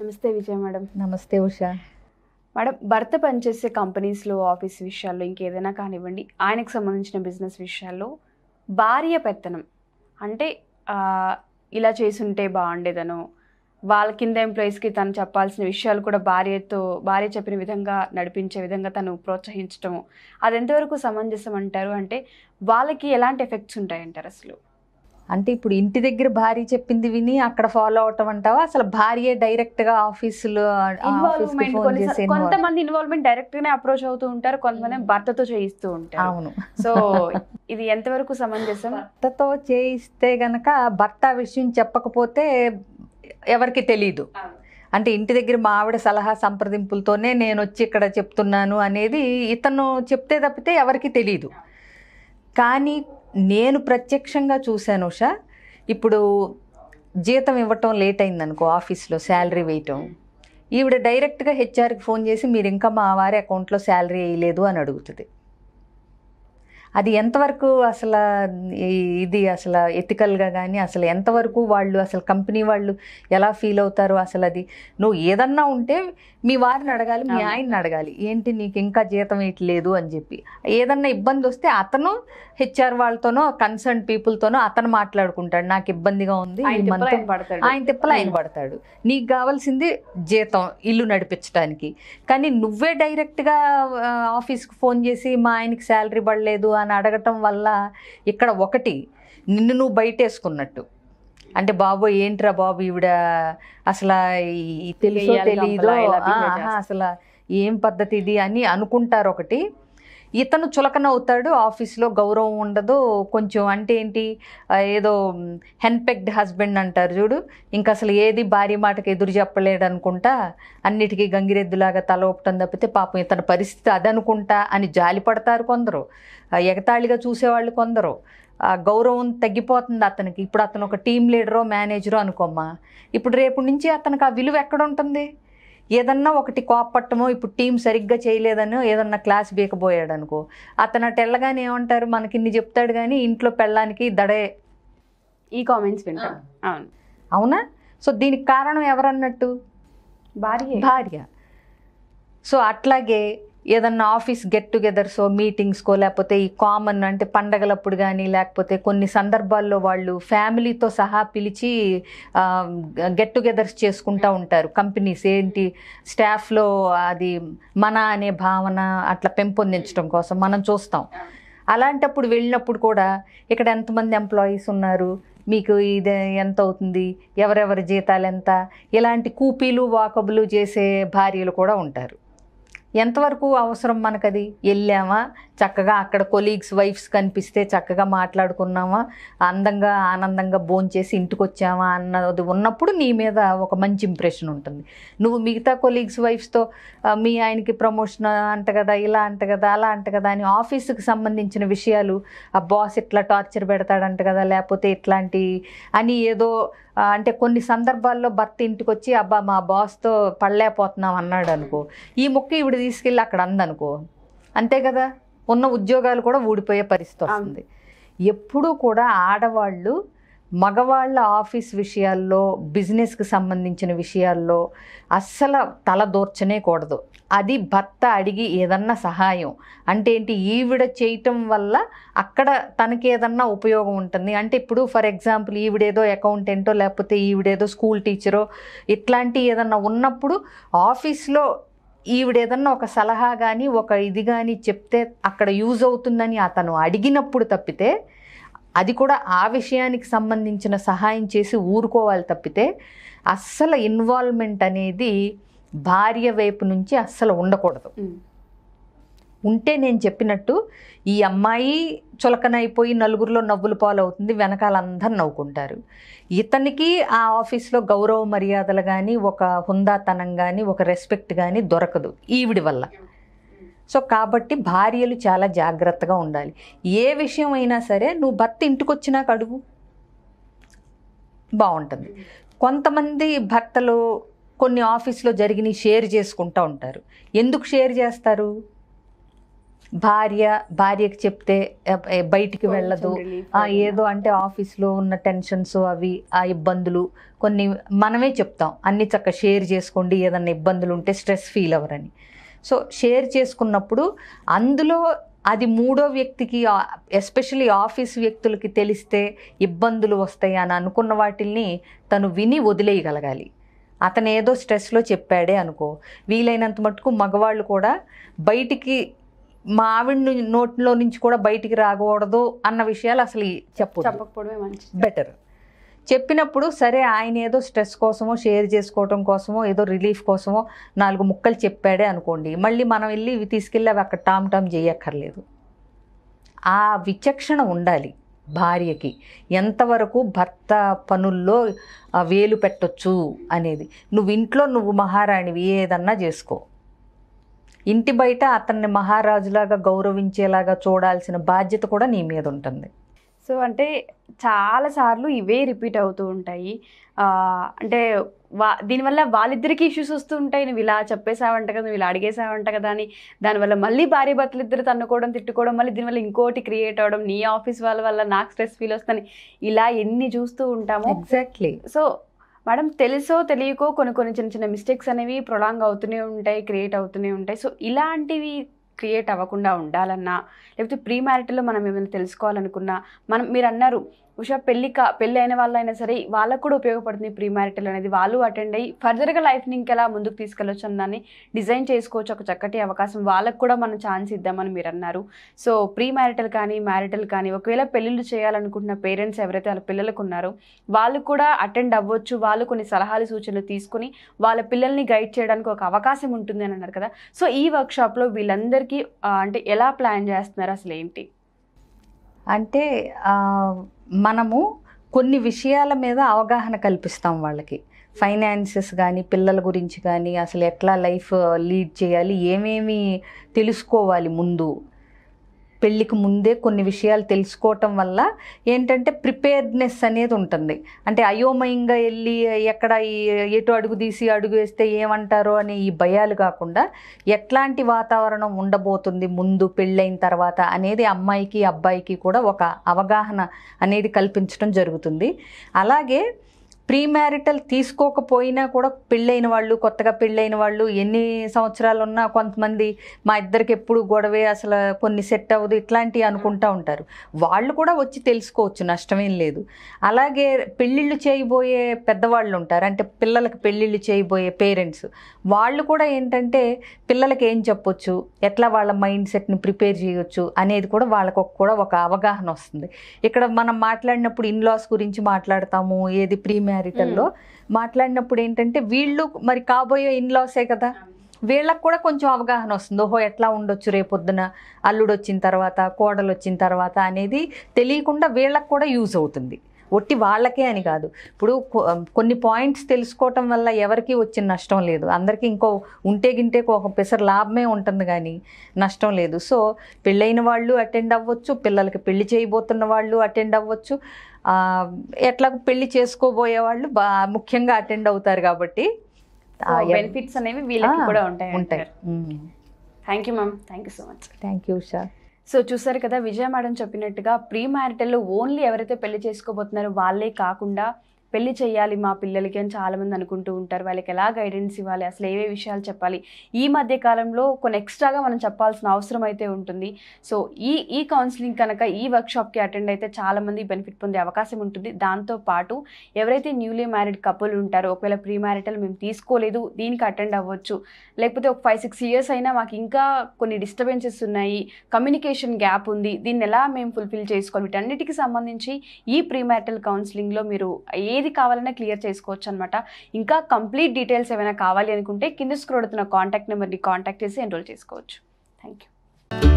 నమస్తే విజయ మేడం నమస్తే ఉషా మేడం భర్త పనిచేసే కంపెనీస్లో ఆఫీస్ విషయాల్లో ఇంకేదైనా కానివ్వండి ఆయనకు సంబంధించిన బిజినెస్ విషయాల్లో భార్య పెత్తనం అంటే ఇలా చేసుంటే బాగుండేదనో వాళ్ళ కింద ఎంప్లాయీస్కి తను చెప్పాల్సిన విషయాలు కూడా భార్యతో భార్య చెప్పిన విధంగా నడిపించే విధంగా తను ప్రోత్సహించటము అది ఎంతవరకు సమంజసం అంటారు అంటే వాళ్ళకి ఎలాంటి ఎఫెక్ట్స్ ఉంటాయంటారు అసలు అంటే ఇప్పుడు ఇంటి దగ్గర భార్య చెప్పింది విని అక్కడ ఫాలో అవటం అంటావా అసలు భార్య డైరెక్ట్ గా ఆఫీసులో కొంతమంది ఇన్వాల్వ్మెంట్ డైరెక్ట్ గానే అప్రోచ్ అవుతూ ఉంటారు కొంతమంది hmm. భర్తతో చేయిస్తూ ఉంటారు అవును సో ఇది ఎంతవరకు సమంజసం భర్తతో చేయిస్తే గనక భర్త విషయం చెప్పకపోతే ఎవరికి తెలీదు అంటే ఇంటి దగ్గర మా ఆవిడ సలహా సంప్రదింపులతోనే నేను వచ్చి ఇక్కడ చెప్తున్నాను అనేది ఇతను చెప్తే తప్పితే ఎవరికి తెలియదు కానీ నేను ప్రత్యక్షంగా చూశాను ఉషా ఇప్పుడు జీతం ఇవ్వటం లేట్ అయింది అనుకో ఆఫీస్లో శాలరీ వేయటం ఈవిడ డైరెక్ట్గా హెచ్ఆర్కి ఫోన్ చేసి మీరు ఇంకా మా వారి అకౌంట్లో శాలరీ వేయలేదు అని అడుగుతుంది అది ఎంతవరకు అసలు ఇది అసలు ఎథికల్గా కానీ అసలు ఎంతవరకు వాళ్ళు అసలు కంపెనీ వాళ్ళు ఎలా ఫీల్ అవుతారు అసలు అది నువ్వు ఏదన్నా ఉంటే మీ వారిని అడగాలి మీ ఆయన్ని అడగాలి ఏంటి నీకు ఇంకా జీతం ఇట్లేదు అని చెప్పి ఏదన్నా ఇబ్బంది వస్తే అతను హెచ్ఆర్ వాళ్ళతోనో కన్సర్న్ పీపుల్తోనో అతను మాట్లాడుకుంటాడు నాకు ఇబ్బందిగా ఉంది ఆయన తిప్పలు ఆయన పడతాడు నీకు కావాల్సింది జీతం ఇల్లు నడిపించడానికి కానీ నువ్వే డైరెక్ట్గా ఆఫీస్కి ఫోన్ చేసి మా ఆయనకి శాలరీ పడలేదు అని అడగటం వల్ల ఇక్కడ ఒకటి నిన్ను నువ్వు బయటేసుకున్నట్టు అంటే బాబు ఏంట్రా బాబు ఈవిడ అసలు తెలుసో తెలీదో అసలు ఏం పద్ధతి ఇది అని అనుకుంటారు ఒకటి ఇతను చులకన అవుతాడు ఆఫీస్లో గౌరవం ఉండదు కొంచెం అంటే ఏంటి ఏదో హెన్పెక్డ్ హస్బెండ్ అంటారు చూడు ఇంకా అసలు ఏది భార్య మాటకి ఎదురు చెప్పలేడు అనుకుంటా అన్నిటికీ గంగిరెద్దులాగా తల ఊపటం తప్పితే పాపం ఇతని పరిస్థితి అదనుకుంటా అని జాలి పడతారు కొందరు ఎగతాళిగా చూసేవాళ్ళు కొందరు గౌరవం తగ్గిపోతుంది అతనికి ఇప్పుడు అతను ఒక టీం లీడరో మేనేజరో అనుకోమ్మా ఇప్పుడు రేపు నుంచి అతనికి ఆ విలువ ఎక్కడ ఉంటుంది ఏదన్నా ఒకటి కోపట్టమో ఇప్పుడు టీం సరిగ్గా చేయలేదనో ఏదన్నా క్లాస్ బీకపోయాడు అనుకో అతను అటు వెళ్ళగానే ఏమంటారు మనకిన్ని చెప్తాడు కానీ ఇంట్లో పెళ్ళడానికి దడే ఈ కామెంట్స్ వింటాను అవును అవునా సో దీనికి కారణం ఎవరన్నట్టు భార్య భార్య సో అట్లాగే ఏదన్నా ఆఫీస్ గెట్ టుగెదర్సో మీటింగ్స్కో లేకపోతే ఈ కామన్ అంటే పండగలప్పుడు కానీ లేకపోతే కొన్ని సందర్భాల్లో వాళ్ళు ఫ్యామిలీతో సహా పిలిచి గెట్ టుగెదర్స్ చేసుకుంటూ ఉంటారు కంపెనీస్ ఏంటి స్టాఫ్లో అది మన అనే భావన అట్లా పెంపొందించడం కోసం మనం చూస్తాం అలాంటప్పుడు వెళ్ళినప్పుడు కూడా ఇక్కడ ఎంతమంది ఎంప్లాయీస్ ఉన్నారు మీకు ఇది ఎంత అవుతుంది ఎవరెవరి జీతాలు ఎంత ఇలాంటి కూపీలు వాకబులు చేసే భార్యలు కూడా ఉంటారు ఎంతవరకు అవసరం మనకది వెళ్ళామా చక్కగా అక్కడ కొలీగ్స్ వైఫ్స్ కనిపిస్తే చక్కగా మాట్లాడుకున్నామా అందంగా ఆనందంగా భోంచేసి ఇంటికి వచ్చామా అన్నది ఉన్నప్పుడు నీ మీద ఒక మంచి ఇంప్రెషన్ ఉంటుంది నువ్వు మిగతా కొలీగ్స్ వైఫ్స్తో మీ ఆయనకి ప్రమోషన్ అంట కదా ఇలా అంట కదా అలా అంట కదా అని ఆఫీస్కి సంబంధించిన విషయాలు ఆ బాస్ ఇట్లా టార్చర్ పెడతాడంట కదా లేకపోతే ఇట్లాంటి అని ఏదో అంటే కొన్ని సందర్భాల్లో భర్త ఇంటికి వచ్చి అబ్బా మా బాస్తో పడలేకపోతున్నాం అన్నాడు అనుకో ఈ ముక్క ఇవిడిది తీసుకెళ్ళి అక్కడ అందనుకో అంతే కదా ఉన్న ఉద్యోగాలు కూడా ఊడిపోయే పరిస్థితి వస్తుంది ఎప్పుడూ కూడా ఆడవాళ్ళు మగవాళ్ళ ఆఫీస్ విషయాల్లో బిజినెస్కి సంబంధించిన విషయాల్లో అస్సలు తల దూర్చనే కూడదు అది భర్త అడిగి ఏదన్నా సహాయం అంటే ఏంటి ఈవిడ చేయటం వల్ల అక్కడ తనకి ఏదన్నా ఉపయోగం ఉంటుంది అంటే ఇప్పుడు ఫర్ ఎగ్జాంపుల్ ఈవిడేదో అకౌంటెంటో లేకపోతే ఈవిడేదో స్కూల్ టీచరో ఇట్లాంటి ఏదన్నా ఉన్నప్పుడు ఆఫీస్లో ఈవిడ ఏదన్నా ఒక సలహా కానీ ఒక ఇది కానీ చెప్తే అక్కడ యూజ్ అవుతుందని అతను అడిగినప్పుడు తప్పితే అది కూడా ఆ విషయానికి సంబంధించిన సహాయం చేసి ఊరుకోవాలి తప్పితే అస్సలు ఇన్వాల్వ్మెంట్ అనేది భార్య వైపు నుంచి అస్సలు ఉండకూడదు ఉంటే నేను చెప్పినట్టు ఈ అమ్మాయి చులకనైపోయి నలుగురిలో నవ్వులు పాలవుతుంది వెనకాల అందరు నవ్వుకుంటారు ఇతనికి ఆ ఆఫీస్లో గౌరవ మర్యాదలు కానీ ఒక హుందాతనం కానీ ఒక రెస్పెక్ట్ కానీ దొరకదు ఈవిడి వల్ల సో కాబట్టి భార్యలు చాలా జాగ్రత్తగా ఉండాలి ఏ విషయం అయినా సరే నువ్వు భర్త ఇంటికి వచ్చినాక అడుగు బాగుంటుంది కొంతమంది భర్తలు కొన్ని ఆఫీస్లో జరిగినవి షేర్ చేసుకుంటూ ఉంటారు ఎందుకు షేర్ చేస్తారు భార్య భార్యకి చెప్తే బయటికి వెళ్ళదు ఏదో అంటే ఆఫీస్లో ఉన్న టెన్షన్స్ అవి ఆ ఇబ్బందులు కొన్ని మనమే చెప్తాం అన్ని చక్క షేర్ చేసుకోండి ఏదన్నా ఇబ్బందులు ఉంటే స్ట్రెస్ ఫీల్ అవ్వరని సో షేర్ చేసుకున్నప్పుడు అందులో అది మూడో వ్యక్తికి ఎస్పెషలీ ఆఫీస్ వ్యక్తులకి తెలిస్తే ఇబ్బందులు వస్తాయి అని అనుకున్న వాటిల్ని తను విని వదిలేయగలగాలి అతను ఏదో స్ట్రెస్లో చెప్పాడే అనుకో వీలైనంత మటుకు మగవాళ్ళు కూడా బయటికి మా ఆవిడ నోట్లో నుంచి కూడా బయటికి రాకూడదు అన్న విషయాలు అసలు చెప్పు చెప్పకపోవడమే మంచి బెటర్ చెప్పినప్పుడు సరే ఆయన ఏదో స్ట్రెస్ కోసమో షేర్ చేసుకోవటం కోసమో ఏదో రిలీఫ్ కోసమో నాలుగు ముక్కలు చెప్పాడే అనుకోండి మళ్ళీ మనం వెళ్ళి ఇవి తీసుకెళ్ళి అవి అక్కడ టామ్ టామ్ చేయక్కర్లేదు ఆ విచక్షణ ఉండాలి భార్యకి ఎంతవరకు భర్త పనుల్లో వేలు పెట్టొచ్చు అనేది నువ్వు ఇంట్లో నువ్వు మహారాణివి ఏదన్నా చేసుకో ఇంటి బయట అతన్ని మహారాజులాగా గౌరవించేలాగా చూడాల్సిన బాధ్యత కూడా నీ మీద ఉంటుంది సో అంటే చాలాసార్లు ఇవే రిపీట్ అవుతూ ఉంటాయి అంటే వా దీనివల్ల వాళ్ళిద్దరికి ఇష్యూస్ వస్తూ ఉంటాయి నువ్వు ఇలా చెప్పేసావంట కదా నువ్వు ఇలా అడిగేసావంట కదా అని దానివల్ల మళ్ళీ భార్య భర్తలు ఇద్దరు తన్నుకోవడం తిట్టుకోవడం మళ్ళీ దీనివల్ల ఇంకోటి క్రియేట్ అవడం నీ ఆఫీస్ వాళ్ళ వల్ల నాకు స్ట్రెస్ ఫీల్ వస్తుంది ఇలా ఎన్ని చూస్తూ ఉంటాము ఎగ్జాక్ట్లీ సో మేడం తెలుసో తెలియకో కొన్ని కొన్ని చిన్న చిన్న మిస్టేక్స్ అనేవి ప్రొలాంగ్ అవుతూనే ఉంటాయి క్రియేట్ అవుతూనే ఉంటాయి సో ఇలాంటివి క్రియేట్ అవ్వకుండా ఉండాలన్నా లేకపోతే ప్రీ మ్యారిటల్లో మనం ఏమైనా తెలుసుకోవాలనుకున్నా మనం మీరు అన్నారు ఉషా పెళ్ళిక కా పెళ్ళి అయిన వాళ్ళైనా సరే వాళ్ళకు కూడా ఉపయోగపడుతుంది ప్రీ మ్యారిటల్ అనేది వాళ్ళు అటెండ్ అయ్యి ఫర్దర్గా లైఫ్ని ఇంకెలా ముందుకు తీసుకెళ్ళొచ్చు దాన్ని డిజైన్ చేసుకోవచ్చు ఒక చక్కటి అవకాశం వాళ్ళకు కూడా మనం ఛాన్స్ ఇద్దామని మీరు అన్నారు సో ప్రీ మ్యారిటల్ కానీ మ్యారిటల్ కానీ ఒకవేళ పెళ్ళిళ్ళు చేయాలనుకుంటున్న పేరెంట్స్ ఎవరైతే వాళ్ళ పిల్లలకు ఉన్నారో వాళ్ళు కూడా అటెండ్ అవ్వచ్చు వాళ్ళు కొన్ని సలహాలు సూచనలు తీసుకుని వాళ్ళ పిల్లల్ని గైడ్ చేయడానికి ఒక అవకాశం ఉంటుంది అని అన్నారు కదా సో ఈ వర్క్షాప్లో వీళ్ళందరికీ ఫ్యూచర్కి అంటే ఎలా ప్లాన్ చేస్తున్నారు అసలు ఏంటి అంటే మనము కొన్ని విషయాల మీద అవగాహన కల్పిస్తాం వాళ్ళకి ఫైనాన్సెస్ కానీ పిల్లల గురించి కానీ అసలు ఎట్లా లైఫ్ లీడ్ చేయాలి ఏమేమి తెలుసుకోవాలి ముందు పెళ్ళికి ముందే కొన్ని విషయాలు తెలుసుకోవటం వల్ల ఏంటంటే ప్రిపేర్నెస్ అనేది ఉంటుంది అంటే అయోమయంగా వెళ్ళి ఎక్కడ ఎటు అడుగు తీసి అడుగు వేస్తే ఏమంటారో అనే ఈ భయాలు కాకుండా ఎట్లాంటి వాతావరణం ఉండబోతుంది ముందు పెళ్ళైన తర్వాత అనేది అమ్మాయికి అబ్బాయికి కూడా ఒక అవగాహన అనేది కల్పించడం జరుగుతుంది అలాగే ప్రీ మ్యారిటల్ తీసుకోకపోయినా కూడా పెళ్ళైన వాళ్ళు కొత్తగా పెళ్ళైన వాళ్ళు ఎన్ని సంవత్సరాలు ఉన్నా కొంతమంది మా ఇద్దరికి ఎప్పుడు గొడవే అసలు కొన్ని సెట్ అవ్వదు ఇట్లాంటివి అనుకుంటూ ఉంటారు వాళ్ళు కూడా వచ్చి తెలుసుకోవచ్చు నష్టమేం లేదు అలాగే పెళ్ళిళ్ళు చేయబోయే పెద్దవాళ్ళు ఉంటారు అంటే పిల్లలకి పెళ్ళిళ్ళు చేయబోయే పేరెంట్స్ వాళ్ళు కూడా ఏంటంటే పిల్లలకి ఏం చెప్పొచ్చు ఎట్లా వాళ్ళ మైండ్ సెట్ని ప్రిపేర్ చేయొచ్చు అనేది కూడా వాళ్ళకు కూడా ఒక అవగాహన వస్తుంది ఇక్కడ మనం మాట్లాడినప్పుడు ఇన్లాస్ గురించి మాట్లాడతాము ఏది ప్రీమియర్ మ్యారిటల్లో మాట్లాడినప్పుడు ఏంటంటే వీళ్ళు మరి కాబోయే ఇన్లాసే కదా వీళ్ళకు కూడా కొంచెం అవగాహన వస్తుంది ఓహో ఎట్లా ఉండొచ్చు రేపొద్దున అల్లుడు వచ్చిన తర్వాత కోడలు వచ్చిన తర్వాత అనేది తెలియకుండా వీళ్ళకు కూడా యూజ్ అవుతుంది ఒట్టి వాళ్ళకే అని కాదు ఇప్పుడు కొన్ని పాయింట్స్ తెలుసుకోవటం వల్ల ఎవరికి వచ్చిన నష్టం లేదు అందరికీ ఇంకో ఉంటే గింటే ఒక పెసర లాభమే ఉంటుంది కానీ నష్టం లేదు సో పెళ్ళైన వాళ్ళు అటెండ్ అవ్వచ్చు పిల్లలకి పెళ్లి చేయబోతున్న వాళ్ళు అటెండ్ అవ్వచ్చు ఎట్లా పెళ్లి చేసుకోబోయే వాళ్ళు బా ముఖ్యంగా అటెండ్ అవుతారు కాబట్టి బెనిఫిట్స్ అనేవి వీళ్ళకి కూడా ఉంటాయి ఉంటాయి thank you ma'am thank you so much thank you Usha so చూసారు కదా విజయ మేడం చెప్పినట్టుగా ప్రీ మ్యారిటల్లో ఓన్లీ ఎవరైతే పెళ్లి చేసుకోబోతున్నారో వాళ్ళే కాకుండా పెళ్లి చేయాలి మా పిల్లలకి అని చాలామంది అనుకుంటూ ఉంటారు వాళ్ళకి ఎలా గైడెన్స్ ఇవ్వాలి అసలు ఏవే విషయాలు చెప్పాలి ఈ మధ్య కాలంలో కొన్ని ఎక్స్ట్రాగా మనం చెప్పాల్సిన అవసరం అయితే ఉంటుంది సో ఈ ఈ కౌన్సిలింగ్ కనుక ఈ వర్క్షాప్కి అటెండ్ అయితే చాలామంది బెనిఫిట్ పొందే అవకాశం ఉంటుంది దాంతో పాటు ఎవరైతే న్యూలీ మ్యారీడ్ కపుల్ ఉంటారో ఒకవేళ ప్రీ మ్యారిటల్ మేము తీసుకోలేదు దీనికి అటెండ్ అవ్వచ్చు లేకపోతే ఒక ఫైవ్ సిక్స్ ఇయర్స్ అయినా మాకు ఇంకా కొన్ని డిస్టర్బెన్సెస్ ఉన్నాయి కమ్యూనికేషన్ గ్యాప్ ఉంది దీన్ని ఎలా మేము ఫుల్ఫిల్ చేసుకోవాలి వీటన్నిటికి సంబంధించి ఈ ప్రీ మ్యారిటల్ కౌన్సిలింగ్లో మీరు ఏ ఏది కావాలన్నా క్లియర్ చేసుకోవచ్చు అనమాట ఇంకా కంప్లీట్ డీటెయిల్స్ ఏమైనా కావాలి అనుకుంటే కింద స్క్రోడుతున్న అవుతున్న కాంటాక్ట్ నెంబర్ని కాంటాక్ట్ చేసి ఎన్రోల్ చేసుకోవచ్చు థ్యాంక్ యూ